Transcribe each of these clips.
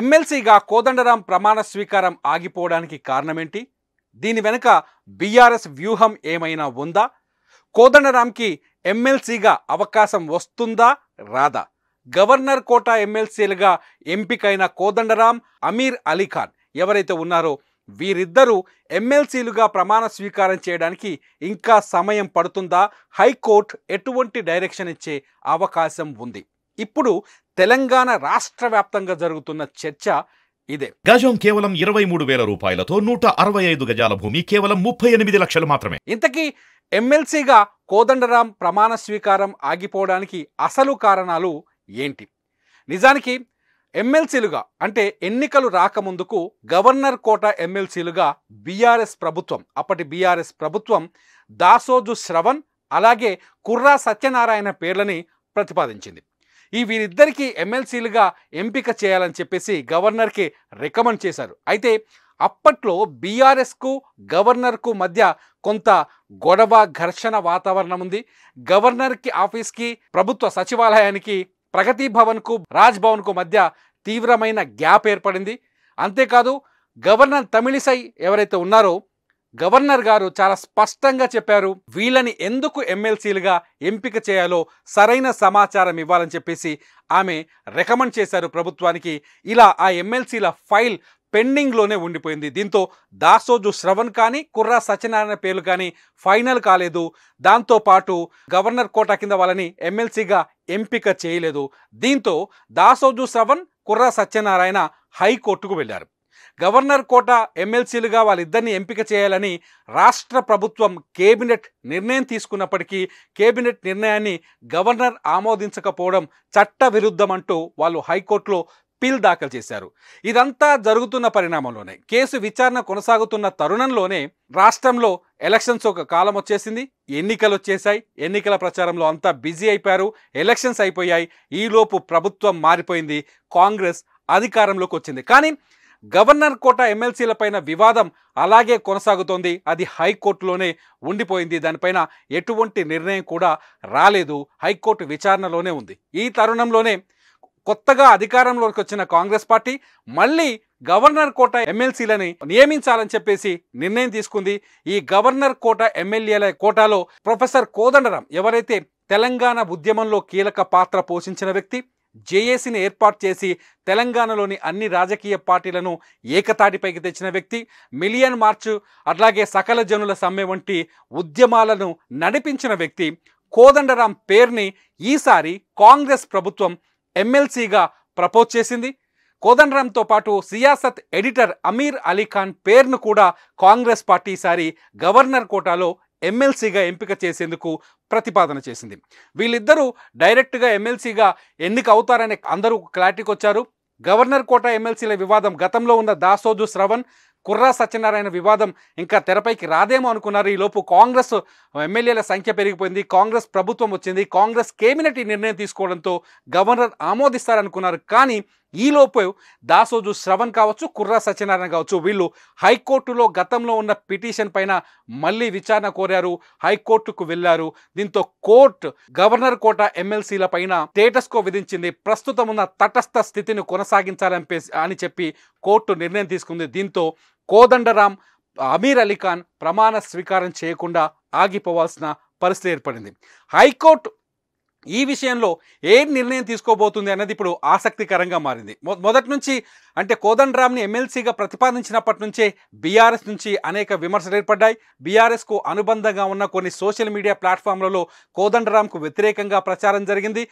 ఎమ్మెల్సీగా కోదండరాం ప్రమాణ స్వీకారం ఆగిపోవడానికి కారణమేంటి దీని వెనుక బీఆర్ఎస్ వ్యూహం ఏమైనా ఉందా కోదండరాంకి ఎమ్మెల్సీగా అవకాశం వస్తుందా రాదా గవర్నర్ కోటా ఎమ్మెల్సీలుగా ఎంపికైన కోదండరాం అమీర్ అలీఖాన్ ఎవరైతే ఉన్నారో వీరిద్దరూ ఎమ్మెల్సీలుగా ప్రమాణ స్వీకారం చేయడానికి ఇంకా సమయం పడుతుందా హైకోర్టు ఎటువంటి డైరెక్షన్ ఇచ్చే అవకాశం ఉంది ఇప్పుడు తెలంగాణ రాష్ట్ర వ్యాప్తంగా జరుగుతున్న చర్చ ఇదే గజం కేవలం ఇరవై మూడు వేల రూపాయలతో నూట అరవై ఐదు గజాల భూమి కేవలం ముప్పై ఎనిమిది లక్షలు మాత్రమే ఇంతకీ ఎమ్మెల్సీగా కోదండరాం ప్రమాణ స్వీకారం ఆగిపోవడానికి అసలు కారణాలు ఏంటి నిజానికి ఎమ్మెల్సీలుగా అంటే ఎన్నికలు రాకముందుకు గవర్నర్ కోట ఎమ్మెల్సీలుగా బీఆర్ఎస్ ప్రభుత్వం అప్పటి బీఆర్ఎస్ ప్రభుత్వం దాసోజు శ్రవణ్ అలాగే కుర్రా సత్యనారాయణ పేర్లని ప్రతిపాదించింది ఈ వీరిద్దరికీ ఎమ్మెల్సీలుగా ఎంపిక చేయాలని చెప్పేసి గవర్నర్కి రికమెండ్ చేశారు అయితే అప్పట్లో బీఆర్ఎస్కు గవర్నర్కు మధ్య కొంత గొడవ ఘర్షణ వాతావరణం ఉంది గవర్నర్కి ఆఫీస్కి ప్రభుత్వ సచివాలయానికి ప్రగతి భవన్కు రాజ్ భవన్కు మధ్య తీవ్రమైన గ్యాప్ ఏర్పడింది అంతేకాదు గవర్నర్ తమిళిసై ఎవరైతే ఉన్నారో గవర్నర్ గారు చాలా స్పష్టంగా చెప్పారు వీళ్ళని ఎందుకు ఎమ్మెల్సీలుగా ఎంపిక చేయాలో సరైన సమాచారం ఇవ్వాలని చెప్పేసి ఆమె రికమెండ్ చేశారు ప్రభుత్వానికి ఇలా ఆ ఎమ్మెల్సీల ఫైల్ పెండింగ్లోనే ఉండిపోయింది దీంతో దాసోజు శ్రవణ్ కానీ కుర్రా సత్యనారాయణ పేర్లు కానీ ఫైనల్ కాలేదు దాంతోపాటు గవర్నర్ కోట కింద వాళ్ళని ఎమ్మెల్సీగా ఎంపిక చేయలేదు దీంతో దాసోజు శ్రవణ్ కుర్రా సత్యనారాయణ హైకోర్టుకు వెళ్ళారు గవర్నర్ కోట ఎమ్మెల్సీలుగా వాళ్ళిద్దరిని ఎంపిక చేయాలని రాష్ట్ర ప్రభుత్వం కేబినెట్ నిర్ణయం తీసుకున్నప్పటికీ కేబినెట్ నిర్ణయాన్ని గవర్నర్ ఆమోదించకపోవడం చట్ట విరుద్ధమంటూ వాళ్ళు హైకోర్టులో పిల్ దాఖలు చేశారు ఇదంతా జరుగుతున్న పరిణామంలోనే కేసు విచారణ కొనసాగుతున్న తరుణంలోనే రాష్ట్రంలో ఎలక్షన్స్ ఒక కాలం వచ్చేసింది ఎన్నికలు వచ్చేసాయి ఎన్నికల ప్రచారంలో అంతా బిజీ అయిపోయారు ఎలక్షన్స్ అయిపోయాయి ఈలోపు ప్రభుత్వం మారిపోయింది కాంగ్రెస్ అధికారంలోకి వచ్చింది కానీ గవర్నర్ కోట ఎమ్మెల్సీలపైన వివాదం అలాగే కొనసాగుతోంది అది హైకోర్టులోనే ఉండిపోయింది దానిపైన ఎటువంటి నిర్ణయం కూడా రాలేదు హైకోర్టు విచారణలోనే ఉంది ఈ తరుణంలోనే కొత్తగా అధికారంలోకి వచ్చిన కాంగ్రెస్ పార్టీ మళ్ళీ గవర్నర్ కోట ఎమ్మెల్సీలని నియమించాలని చెప్పేసి నిర్ణయం తీసుకుంది ఈ గవర్నర్ కోట ఎమ్మెల్యేల కోటాలో ప్రొఫెసర్ కోదండరాం ఎవరైతే తెలంగాణ ఉద్యమంలో కీలక పాత్ర పోషించిన వ్యక్తి జేఏసీని ఏర్పాటు చేసి తెలంగాణలోని అన్ని రాజకీయ పార్టీలను ఏకతాటిపైకి తెచ్చిన వ్యక్తి మిలియన్ మార్చ్ అట్లాగే సకల జనుల సమ్మె వంటి ఉద్యమాలను నడిపించిన వ్యక్తి కోదండరాం పేరుని ఈసారి కాంగ్రెస్ ప్రభుత్వం ఎమ్మెల్సీగా ప్రపోజ్ చేసింది కోదండరాంతో పాటు సియాసత్ ఎడిటర్ అమీర్ అలీఖాన్ పేరును కూడా కాంగ్రెస్ పార్టీ ఈసారి గవర్నర్ కోటాలో ఎమ్మెల్సీగా ఎంపిక చేసేందుకు ప్రతిపాదన చేసింది వీళ్ళిద్దరూ డైరెక్ట్గా ఎమ్మెల్సీగా ఎన్నిక అవుతారని అందరూ క్లారిటీకి వచ్చారు గవర్నర్ కోట ఎమ్మెల్సీల వివాదం గతంలో ఉన్న దాసోజు శ్రవణ్ కుర్రా సత్యనారాయణ వివాదం ఇంకా తెరపైకి రాదేమో అనుకున్నారు ఈలోపు కాంగ్రెస్ ఎమ్మెల్యేల సంఖ్య పెరిగిపోయింది కాంగ్రెస్ ప్రభుత్వం వచ్చింది కాంగ్రెస్ కేబినెట్ నిర్ణయం తీసుకోవడంతో గవర్నర్ ఆమోదిస్తారనుకున్నారు కానీ ఈలోపు దాసోజు శ్రవణ్ కావచ్చు కుర్రా సత్యనారాయణ కావచ్చు వీళ్ళు హైకోర్టులో గతంలో ఉన్న పిటిషన్ పైన మళ్ళీ విచారణ కోరారు హైకోర్టుకు వెళ్లారు దీంతో కోర్టు గవర్నర్ కోట ఎమ్మెల్సీల పైన స్టేటస్ కో విధించింది ప్రస్తుతం ఉన్న తటస్థ స్థితిని కొనసాగించాలని అని చెప్పి కోర్టు నిర్ణయం తీసుకుంది దీంతో కోదండరాం అమీర్ అలీఖాన్ ప్రమాణ స్వీకారం చేయకుండా ఆగిపోవాల్సిన పరిస్థితి ఏర్పడింది హైకోర్టు ఈ విషయంలో ఏం నిర్ణయం తీసుకోబోతుంది అన్నది ఇప్పుడు ఆసక్తికరంగా మారింది మొదటి నుంచి అంటే కోదండరామ్ని ఎమ్మెల్సీగా ప్రతిపాదించినప్పటి నుంచే బీఆర్ఎస్ నుంచి అనేక విమర్శలు ఏర్పడ్డాయి బీఆర్ఎస్కు అనుబంధంగా ఉన్న కొన్ని సోషల్ మీడియా ప్లాట్ఫామ్లలో కోదండరామ్కు వ్యతిరేకంగా ప్రచారం జరిగింది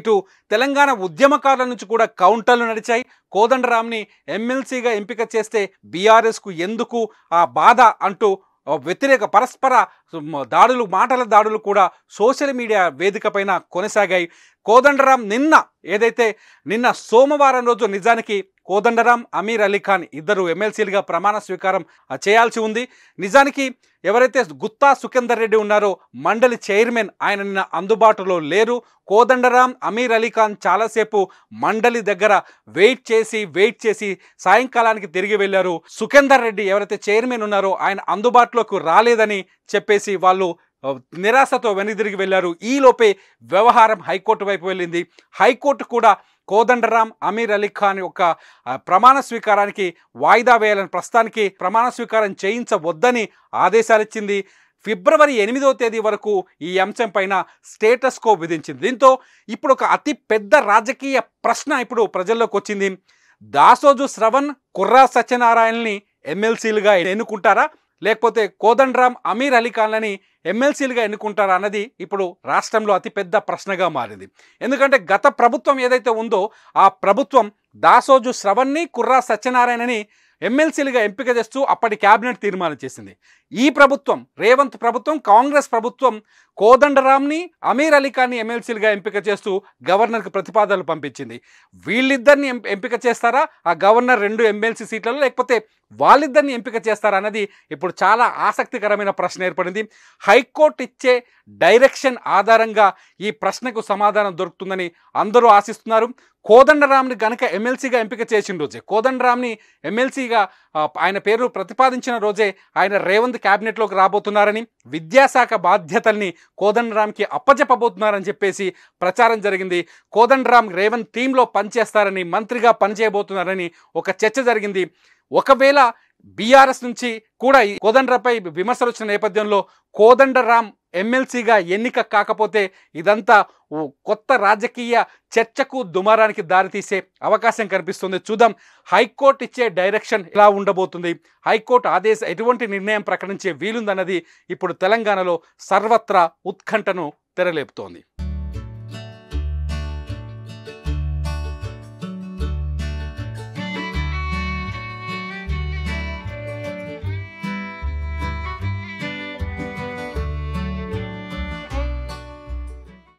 ఇటు తెలంగాణ ఉద్యమకారుల నుంచి కూడా కౌంటర్లు నడిచాయి కోదండరామ్ని ఎమ్మెల్సీగా ఎంపిక చేస్తే బీఆర్ఎస్కు ఎందుకు ఆ బాధ అంటూ వ్యతిరేక పరస్పర దాడులు మాటల దాడులు కూడా సోషల్ మీడియా వేదికపైన కొనసాగాయి కోదండరాం నిన్న ఏదైతే నిన్న సోమవారం రోజు నిజానికి కోదండరాం అమీర్ అలీఖాన్ ఇద్దరు ఎమ్మెల్సీలుగా ప్రమాణ స్వీకారం చేయాల్సి ఉంది నిజానికి ఎవరైతే గుత్తా సుఖేందర్ రెడ్డి ఉన్నారో మండలి చైర్మన్ ఆయన నిన్న అందుబాటులో లేరు కోదండరాం అమీర్ అలీఖాన్ చాలాసేపు మండలి దగ్గర వెయిట్ చేసి వెయిట్ చేసి సాయంకాలానికి తిరిగి వెళ్ళారు సుఖేందర్ రెడ్డి ఎవరైతే చైర్మన్ ఉన్నారో ఆయన అందుబాటులోకి రాలేదని చెప్పేసి వాళ్ళు నిరాశతో వెనుదిరిగి వెళ్లారు ఈలోపే వ్యవహారం హైకోర్టు వైపు వెళ్ళింది హైకోర్టు కూడా కోదండరాం అమీర్ అలీ ఖాన్ యొక్క ప్రమాణ స్వీకారానికి వాయిదా వేయాలని ప్రస్తుతానికి ప్రమాణ స్వీకారం చేయించవద్దని ఆదేశాలు ఇచ్చింది ఫిబ్రవరి ఎనిమిదో తేదీ వరకు ఈ అంశం పైన స్టేటస్ కో విధించింది దీంతో ఇప్పుడు ఒక అతి పెద్ద రాజకీయ ప్రశ్న ఇప్పుడు ప్రజల్లోకి వచ్చింది దాసోజు శ్రవణ్ కుర్రా సత్యనారాయణని ఎమ్మెల్సీలుగా ఎన్నుకుంటారా లేకపోతే కోదండరామ్ అమీర్ అలీఖాన్లని ఎమ్మెల్సీలుగా ఎన్నుకుంటారా అన్నది ఇప్పుడు రాష్ట్రంలో అతిపెద్ద ప్రశ్నగా మారింది ఎందుకంటే గత ప్రభుత్వం ఏదైతే ఉందో ఆ ప్రభుత్వం దాసోజు శ్రవణ్ణి కుర్రా సత్యనారాయణని ఎమ్మెల్సీలుగా ఎంపిక చేస్తూ అప్పటి క్యాబినెట్ తీర్మానం చేసింది ఈ ప్రభుత్వం రేవంత్ ప్రభుత్వం కాంగ్రెస్ ప్రభుత్వం కోదండరామ్ని అమీర్ అలీఖాన్ని ఎమ్మెల్సీలుగా ఎంపిక చేస్తూ గవర్నర్కి ప్రతిపాదనలు పంపించింది వీళ్ళిద్దరిని ఎంపిక చేస్తారా ఆ గవర్నర్ రెండు ఎమ్మెల్సీ సీట్లలో లేకపోతే వాళ్ళిద్దరిని ఎంపిక చేస్తారా అన్నది ఇప్పుడు చాలా ఆసక్తికరమైన ప్రశ్న ఏర్పడింది హైకోర్టు ఇచ్చే డైరెక్షన్ ఆధారంగా ఈ ప్రశ్నకు సమాధానం దొరుకుతుందని అందరూ ఆశిస్తున్నారు కోదండరామ్ని గనక ఎమ్మెల్సీగా ఎంపిక చేసిన రోజే కోదండరామ్ని ఎమ్మెల్సీగా ఆయన పేరు ప్రతిపాదించిన రోజే ఆయన రేవంత్ క్యాబినెట్లోకి రాబోతున్నారని విద్యాశాఖ బాధ్యతల్ని కోదండరామ్కి అప్పచెప్పబోతున్నారని చెప్పేసి ప్రచారం జరిగింది కోదండరామ్ రేవంత్ టీంలో పనిచేస్తారని మంత్రిగా పనిచేయబోతున్నారని ఒక చర్చ జరిగింది ఒకవేళ బీఆర్ఎస్ నుంచి కూడా కోదండరాపై విమర్శలు వచ్చిన నేపథ్యంలో కోదండరామ్ ఎమ్మెల్సీగా ఎన్నిక కాకపోతే ఇదంతా కొత్త రాజకీయ చర్చకు దుమారానికి దారితీసే అవకాశం కనిపిస్తుంది చూద్దాం హైకోర్టు ఇచ్చే డైరెక్షన్ ఎలా ఉండబోతుంది హైకోర్టు ఆదేశ ఎటువంటి నిర్ణయం ప్రకటించే వీలుందన్నది ఇప్పుడు తెలంగాణలో సర్వత్రా ఉత్కంఠను తెరలేపుతోంది